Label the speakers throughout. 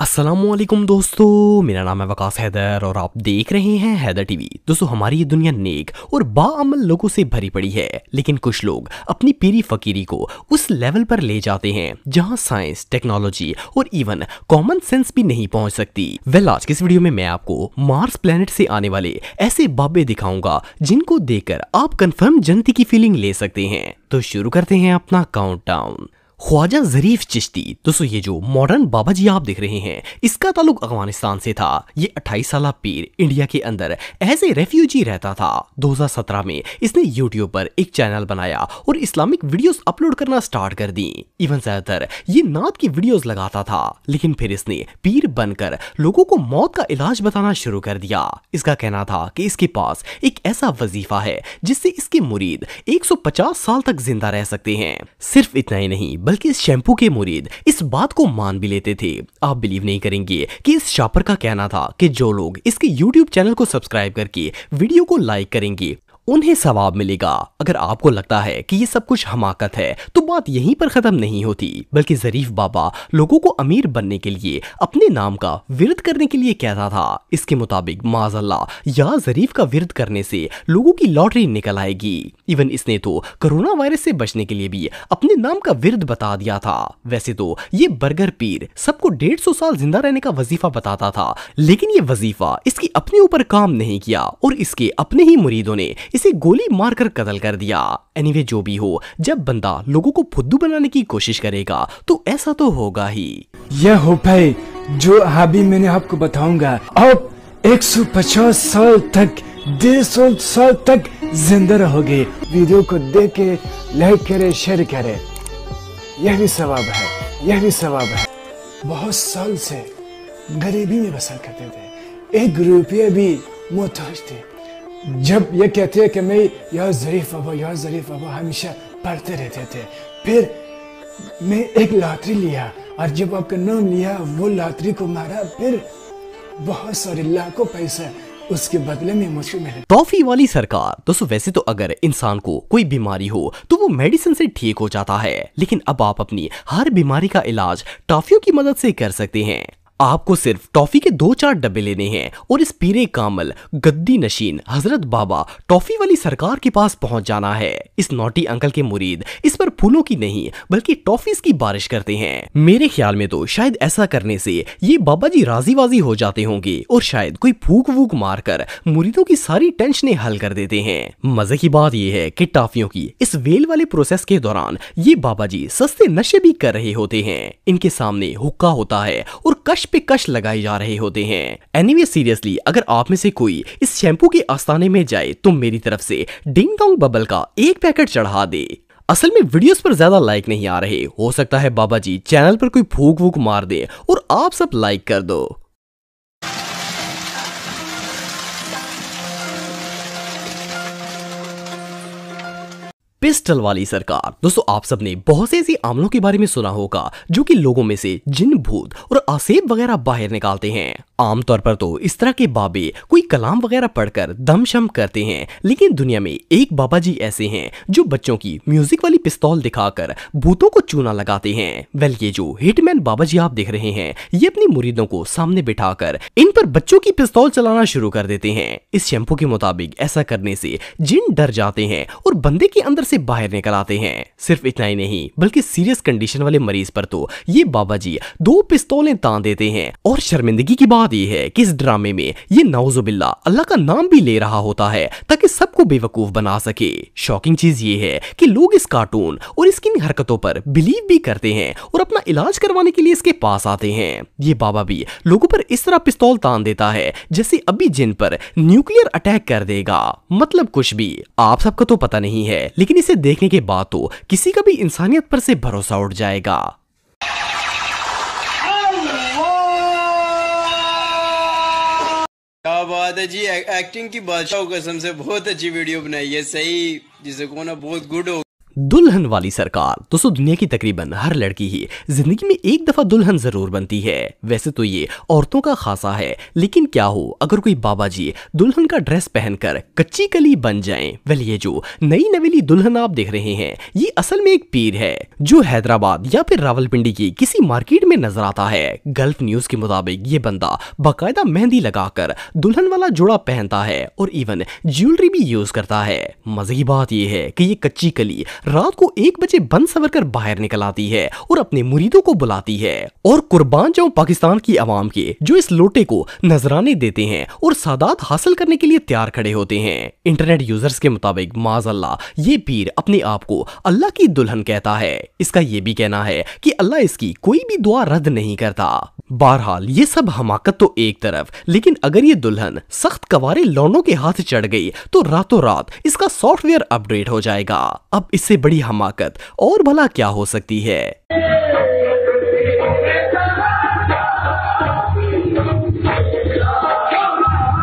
Speaker 1: असलम दोस्तों मेरा नाम है वकास हैदर और आप देख रहे हैं हैदर टीवी दोस्तों हमारी ये दुनिया नेक और बामल लोगों से भरी पड़ी है लेकिन कुछ लोग अपनी पीरी फकीरी को उस लेवल पर ले जाते हैं जहां साइंस टेक्नोलॉजी और इवन कॉमन सेंस भी नहीं पहुंच सकती वेल आज के इस वीडियो में मैं आपको मार्स प्लेनेट से आने वाले ऐसे बाबे दिखाऊंगा जिनको देखकर आप कन्फर्म जनती की फीलिंग ले सकते हैं तो शुरू करते हैं अपना काउंट ख्वाजा जरीफ चिश्ती दोस्तों ये जो मॉडर्न बाबा जी आप देख रहे हैं इसका ताल्लुक अफगानिस्तान से था ये 28 साल पीर इंडिया के अंदर एज ए रेफ्यूजी रहता था 2017 में इसने यूट्यूब पर एक चैनल बनाया और इस्लामिक वीडियोस अपलोड करना स्टार्ट कर दी इवन ज्यादातर ये नाथ की वीडियोस लगाता था लेकिन फिर इसने पीर बनकर लोगों को मौत का इलाज बताना शुरू कर दिया इसका कहना था कि इसके पास एक ऐसा वजीफा है जिससे इसके मुरीद एक साल तक जिंदा रह सकते हैं सिर्फ इतना ही नहीं बल्कि इस शैम्पू के मुरीद इस बात को मान भी लेते थे आप बिलीव नहीं करेंगे कि इस शापर का कहना था कि जो लोग इसके यूट्यूब चैनल को सब्सक्राइब करके वीडियो को लाइक करेंगे उन्हें सवाब मिलेगा अगर आपको लगता है कि ये सब कुछ हमाकत है तो बात यहीं पर ख़त्म नहीं होती बल्कि ज़रीफ बाबा लोगों को अमीर बनने के लिए अपने नाम का विरद करने के लिए कहता था इसके मुताबिक माजल्ला या ज़रीफ का विरद करने से लोगों की लॉटरी निकल आएगी इवन इसने तो कोरोना वायरस से बचने के लिए भी अपने नाम का विरद बता दिया था वैसे तो ये बर्गर पीर सबको डेढ़ सौ साल जिंदा रहने का वजीफा बताता था लेकिन ये वजीफा इसकी अपने ऊपर काम नहीं किया और इसके अपने ही मुरीदों ने इसे गोली मारकर कत्ल कर दिया एनीवे anyway, जो भी हो जब बंदा लोगों को फुद्दू बनाने की कोशिश करेगा तो ऐसा तो होगा ही यह हो भाई जो अभी मैंने आपको बताऊंगा आप 150 साल तक डेढ़ सौ साल तक जिंदा रहोगे वीडियो को देख के लाइक करे शेयर करे यह भी सवाब है यह भी सवाब है बहुत साल से गरीबी में बसर करते थे एक रुपया भी मोहताज थे जब ये कहते हैं कि मैं या ज़रीफ बाबा या ज़रीफ बाबा हमेशा पढ़ते रहते थे फिर मैं एक लाटरी लिया और जब आपका नाम लिया वो लाटरी को मारा फिर बहुत सारे लाखों पैसा उसके बदले में मुझे मिले टॉफी वाली सरकार दोस्तों वैसे तो अगर इंसान को कोई बीमारी हो तो वो मेडिसिन से ठीक हो जाता है लेकिन अब आप अपनी हर बीमारी का इलाज टॉफियों की मदद से कर सकते हैं आपको सिर्फ टॉफी के दो चार डब्बे लेने हैं और इस पीरे कामल गद्दी नशीन हजरत बाबा टॉफी वाली सरकार के पास पहुंच जाना है इस नोटी अंकल के मुरीद इस पर फूलों की नहीं बल्कि टॉफीज की बारिश करते हैं मेरे ख्याल में तो शायद ऐसा करने से ये बाबा जी राजी हो जाते होंगे और शायद कोई फूक वूक मार कर मुरीदों की सारी टेंशने हल कर देते हैं मजे की बात यह है की टॉफियों की इस वेल वाले प्रोसेस के दौरान ये बाबा जी सस्ते नशे भी कर रहे होते हैं इनके सामने हुक्का होता है और कश कश पे कश लगाए जा रहे होते हैं एनीवे anyway, सीरियसली अगर आप में से कोई इस शैम्पू के आस्थाने में जाए तो मेरी तरफ से डिंग डोंग बबल का एक पैकेट चढ़ा दे असल में वीडियोस पर ज्यादा लाइक नहीं आ रहे हो सकता है बाबा जी चैनल पर कोई फूक वूक मार दे और आप सब लाइक कर दो क्रिस्टल वाली सरकार दोस्तों आप सबने बहुत से ऐसे आमलों के बारे में सुना होगा जो कि लोगों में से जिन भूत और आसेब वगैरह बाहर निकालते हैं आमतौर पर तो इस तरह के बाबे कोई कलाम वगैरह पढ़कर दम शम करते हैं लेकिन दुनिया में एक बाबा जी ऐसे हैं जो बच्चों की म्यूजिक वाली पिस्तौल दिखाकर भूतों को चूना लगाते हैं वेल ये जो हिटमैन बाबा जी आप देख रहे हैं ये अपने मुरीदों को सामने बिठाकर इन पर बच्चों की पिस्तौल चलाना शुरू कर देते हैं इस शैम्पू के मुताबिक ऐसा करने से जिन डर जाते हैं और बंदे के अंदर से बाहर बाहर निकल आते हैं सिर्फ इतना ही नहीं बल्कि सीरियस कंडीशन वाले मरीज पर तो ये बाबा जी दो पिस्तौलें तान देते हैं और शर्मिंदगी की बात यह है कि इस ड्रामे में ये नवजुबिल्ला अल्लाह का नाम भी ले रहा होता है ताकि सबको बेवकूफ बना सके शॉकिंग चीज ये है कि लोग इस कार्टून और इसकी हरकतों पर बिलीव भी करते हैं और अपना इलाज करवाने के लिए इसके पास आते हैं ये बाबा भी लोगों पर इस तरह पिस्तौल तान देता है जैसे अभी जिन पर न्यूक्लियर अटैक कर देगा मतलब कुछ भी आप सबको तो पता नहीं है लेकिन इसे देखने के बाद तो किसी का भी इंसानियत पर से भरोसा उठ जाएगा क्या बात है जी एक्टिंग की बादशाह कसम से बहुत अच्छी वीडियो बनाई है सही जिसे को ना बहुत गुड हो दुल्हन वाली सरकार दोस्तों दुनिया की तकरीबन हर लड़की ही जिंदगी में एक दफा दुल्हन जरूर बनती है वैसे तो ये औरतों का खासा है लेकिन क्या हो अगर कोई बाबा जी दुल्हन का ड्रेस पहनकर कच्ची कली बन जाएं वेल ये जो नई नवेली दुल्हन आप देख रहे हैं ये असल में एक पीर है जो हैदराबाद या फिर रावलपिंडी की किसी मार्केट में नजर आता है गल्फ न्यूज के मुताबिक ये बंदा बाकायदा मेहंदी लगाकर दुल्हन वाला जोड़ा पहनता है और इवन ज्वेलरी भी यूज करता है मजे बात यह है कि ये कच्ची कली रात को एक बजे बंद सवर कर बाहर निकल आती है और अपने मुरीदों को बुलाती है और कुर्बान जाऊं पाकिस्तान की आवाम के जो इस लोटे को नजराने देते हैं और सादात हासिल करने के लिए तैयार खड़े होते हैं इंटरनेट यूजर्स के मुताबिक अल्लाह ये पीर अपने आप को अल्लाह की दुल्हन कहता है इसका ये भी कहना है की अल्लाह इसकी कोई भी दुआ रद्द नहीं करता बहरहाल ये सब हमाकत तो एक तरफ लेकिन अगर ये दुल्हन सख्त कवारे लौनों के हाथ चढ़ गई तो रातों रात इसका सॉफ्टवेयर अपडेट हो जाएगा अब इससे बड़ी हमाकत और भला क्या हो सकती है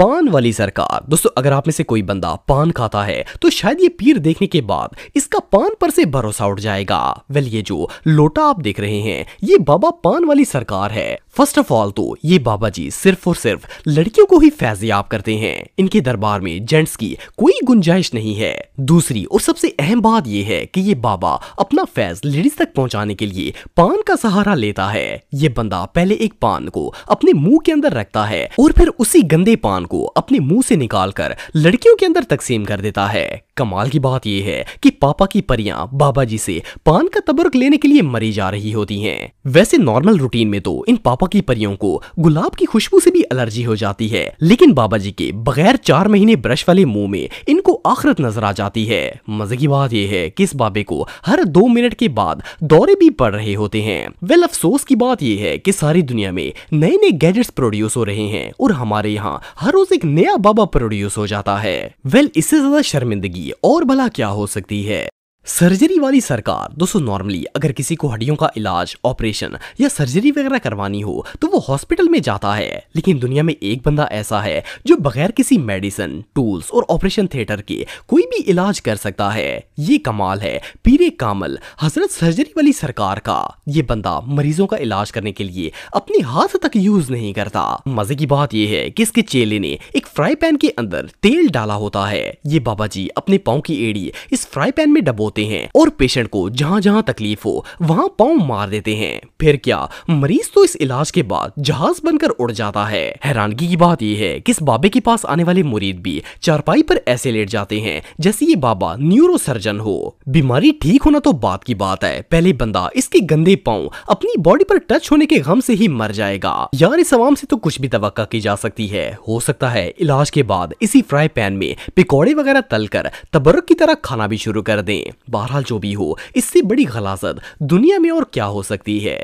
Speaker 1: पान वाली सरकार दोस्तों अगर आप में से कोई बंदा पान खाता है तो शायद ये पीर देखने के बाद इसका पान पर से भरोसा उठ जाएगा वेल ये जो लोटा आप देख रहे हैं ये बाबा पान वाली सरकार है फर्स्ट ऑफ ऑल तो ये बाबा जी सिर्फ और सिर्फ लड़कियों को ही फैजियाब करते हैं इनके दरबार में जेंट्स की कोई गुंजाइश नहीं है दूसरी और सबसे अहम बात यह है कि ये बाबा अपना फैज लेडीज तक पहुंचाने के लिए पान का सहारा लेता है ये बंदा पहले एक पान को अपने मुंह के अंदर रखता है और फिर उसी गंदे पान को अपने मुंह से निकाल कर लड़कियों के अंदर तकसीम कर देता है कमाल की बात यह है कि पापा की परियां बाबा जी से पान का तबर्क लेने के लिए मरी जा रही होती हैं वैसे नॉर्मल रूटीन में तो इन पापा लौकी परियों को गुलाब की खुशबू से भी एलर्जी हो जाती है लेकिन बाबा जी के बगैर चार महीने ब्रश वाले मुंह में इनको आखरत नजर आ जाती है मजे की बात यह है कि इस बाबे को हर दो मिनट के बाद दौरे भी पड़ रहे होते हैं वेल अफसोस की बात यह है कि सारी दुनिया में नए नए गैजेट्स प्रोड्यूस हो रहे हैं और हमारे यहाँ हर रोज एक नया बाबा प्रोड्यूस हो जाता है वेल इससे ज्यादा शर्मिंदगी और भला क्या हो सकती है सर्जरी वाली सरकार दोस्तों नॉर्मली अगर किसी को हड्डियों का इलाज ऑपरेशन या सर्जरी वगैरह करवानी हो तो वो हॉस्पिटल में जाता है लेकिन दुनिया में एक बंदा ऐसा है जो बगैर किसी मेडिसिन टूल्स और ऑपरेशन थिएटर के कोई भी इलाज कर सकता है ये कमाल है पीरे कामल हजरत सर्जरी वाली सरकार का ये बंदा मरीजों का इलाज करने के लिए अपने हाथ तक यूज नहीं करता मजे की बात यह है कि इसके चेले ने एक फ्राई पैन के अंदर तेल डाला होता है ये बाबा जी अपने पाओ की एड़ी इस फ्राई पैन में डबोते होते हैं और पेशेंट को जहाँ जहाँ तकलीफ हो वहाँ पाँव मार देते हैं फिर क्या मरीज तो इस इलाज के बाद जहाज बनकर उड़ जाता है हैरानगी की बात यह है कि इस बाबे के पास आने वाले मुरीद भी चारपाई पर ऐसे लेट जाते हैं जैसे ये बाबा न्यूरो सर्जन हो बीमारी ठीक होना तो बात की बात है पहले बंदा इसके गंदे पाँव अपनी बॉडी पर टच होने के गम से ही मर जाएगा यार इस आवाम से तो कुछ भी तवक्का की जा सकती है हो सकता है इलाज के बाद इसी फ्राई पैन में पिकौड़े वगैरह कर तबरक की तरह खाना भी शुरू कर दें बहरहाल जो भी हो इससे बड़ी खलासत दुनिया में और क्या हो सकती है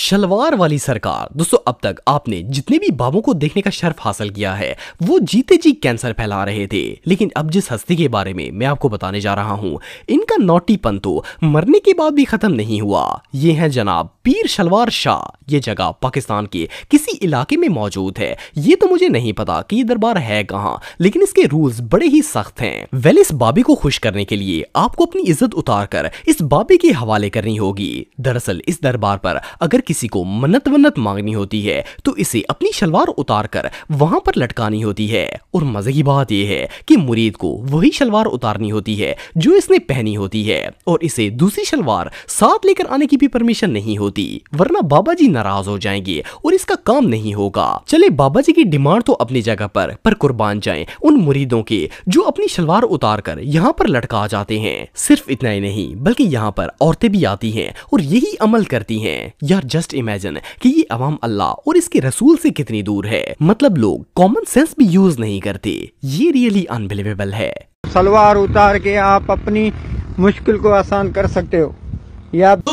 Speaker 1: शलवार वाली सरकार दोस्तों अब तक आपने जितने भी बाबों को देखने का शर्फ हासिल किया है वो जीते जी कैंसर फैला रहे थे लेकिन अब जिस हस्ती के बारे में मैं आपको बताने जा रहा हूँ इनका नोटीपन तो मरने के बाद भी खत्म नहीं हुआ ये है जनाब पीर शलवार शाह ये जगह पाकिस्तान के किसी इलाके में मौजूद है ये तो मुझे नहीं पता कि ये दरबार है कहाँ लेकिन इसके रूल्स बड़े ही सख्त हैं वेल इस बाबी को खुश करने के लिए आपको अपनी इज्जत उतार कर इस बाबी के हवाले करनी होगी दरअसल इस दरबार पर अगर किसी को मन्नत वन्नत मांगनी होती है तो इसे अपनी शलवार उतार कर वहां पर लटकानी होती है और मजे की बात यह है कि मुरीद को वही शलवार उतारनी होती है जो इसने पहनी होती है और इसे दूसरी शलवार साथ लेकर आने की भी परमिशन नहीं होती वरना बाबा जी नाराज हो जाएंगे और इसका काम नहीं होगा चले बाबा जी की डिमांड तो अपनी जगह पर पर कुर्बान जाए उन मुरीदों के जो अपनी शलवार उतार कर यहाँ पर लटका जाते हैं सिर्फ इतना ही नहीं बल्कि यहाँ पर औरतें भी आती हैं और यही अमल करती हैं यार जस्ट इमेजिन कि ये अवाम अल्लाह और इसके रसूल से कितनी दूर है मतलब लोग कॉमन सेंस भी यूज नहीं करते ये रियली अनबिलीवेबल है सलवार उतार के आप अपनी मुश्किल को आसान कर सकते हो या तो